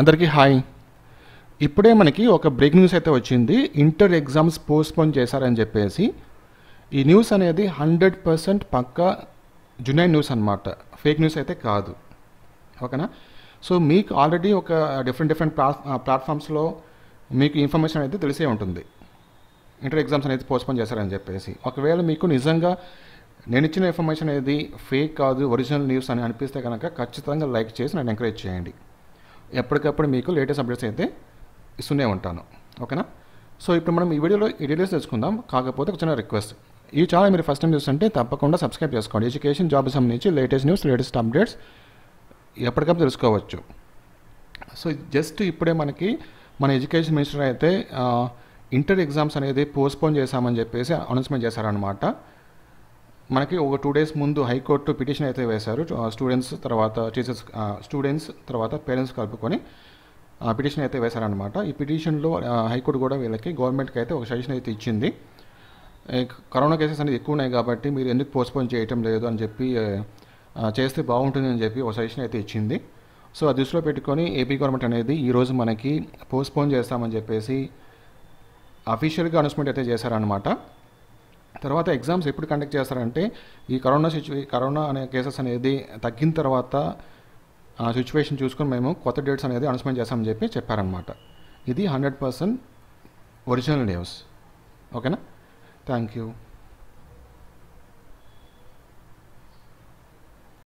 అందరికీ హాయ్ ఇప్పుడే మనకి ఒక బ్రేక్ న్యూస్ అయితే వచ్చింది ఇంటర్ ఎగ్జామ్స్ పోస్ట్పోన్ చేశారని చెప్పేసి ఈ న్యూస్ అనేది హండ్రెడ్ పర్సెంట్ పక్కా జునైన్ న్యూస్ అనమాట ఫేక్ న్యూస్ అయితే కాదు ఓకేనా సో మీకు ఆల్రెడీ ఒక డిఫరెంట్ డిఫరెంట్ ప్లా ప్లాట్ఫామ్స్లో మీకు ఇన్ఫర్మేషన్ అయితే తెలిసే ఉంటుంది ఇంటర్ ఎగ్జామ్స్ అనేది పోస్ట్పోన్ చేశారని చెప్పేసి ఒకవేళ మీకు నిజంగా నేను ఇచ్చిన ఇన్ఫర్మేషన్ అనేది ఫేక్ కాదు ఒరిజినల్ న్యూస్ అని అనిపిస్తే కనుక ఖచ్చితంగా లైక్ చేసి నన్ను ఎంకరేజ్ చేయండి ఎప్పటికప్పుడు మీకు లేటెస్ట్ అప్డేట్స్ అయితే ఇస్తూనే ఉంటాను ఓకేనా సో ఇప్పుడు మనం ఈ వీడియోలో ఈ డీటెయిల్స్ తెలుసుకుందాం కాకపోతే ఒక చిన్న రిక్వెస్ట్ ఈ ఛానల్ మీరు ఫస్ట్ టైం చూస్తుంటే తప్పకుండా సబ్స్క్రైబ్ చేసుకోండి ఎడ్యుకేషన్ జాబ్ సంబంధించి లేటెస్ట్ న్యూస్ లేటెస్ట్ అప్డేట్స్ ఎప్పటికప్పుడు తెలుసుకోవచ్చు సో జస్ట్ ఇప్పుడే మనకి మన ఎడ్యుకేషన్ మినిస్టర్ అయితే ఇంటర్ ఎగ్జామ్స్ అనేది పోస్ట్పోన్ చేశామని చెప్పేసి అనౌన్స్మెంట్ చేశారనమాట మనకి ఒక టూ డేస్ ముందు హైకోర్టు పిటిషన్ అయితే వేశారు స్టూడెంట్స్ తర్వాత టీచర్స్ స్టూడెంట్స్ తర్వాత పేరెంట్స్ కలుపుకొని పిటిషన్ అయితే వేశారనమాట ఈ పిటిషన్లో హైకోర్టు కూడా వీళ్ళకి గవర్నమెంట్కి అయితే ఒక సజెషన్ అయితే ఇచ్చింది కరోనా కేసెస్ అనేది ఎక్కువ ఉన్నాయి కాబట్టి మీరు ఎందుకు పోస్ట్పోన్ చేయటం లేదు అని చెప్పి చేస్తే బాగుంటుంది అని చెప్పి ఒక సజెషన్ అయితే ఇచ్చింది సో అది దృష్టిలో పెట్టుకొని ఏపీ గవర్నమెంట్ అనేది ఈరోజు మనకి పోస్ట్పోన్ చేస్తామని చెప్పేసి అఫీషియల్గా అనౌన్స్మెంట్ అయితే చేశారనమాట తర్వాత ఎగ్జామ్స్ ఎప్పుడు కండక్ట్ చేస్తారంటే ఈ కరోనా సిచ్యువే కరోనా అనే కేసెస్ అనేది తగ్గిన తర్వాత ఆ సిచ్యువేషన్ చూసుకొని మేము కొత్త డేట్స్ అనేది అనౌన్స్మెంట్ చేస్తామని చెప్పి చెప్పారనమాట ఇది హండ్రెడ్ పర్సెంట్ ఒరిజినల్ న్యూస్ ఓకేనా థ్యాంక్ యూ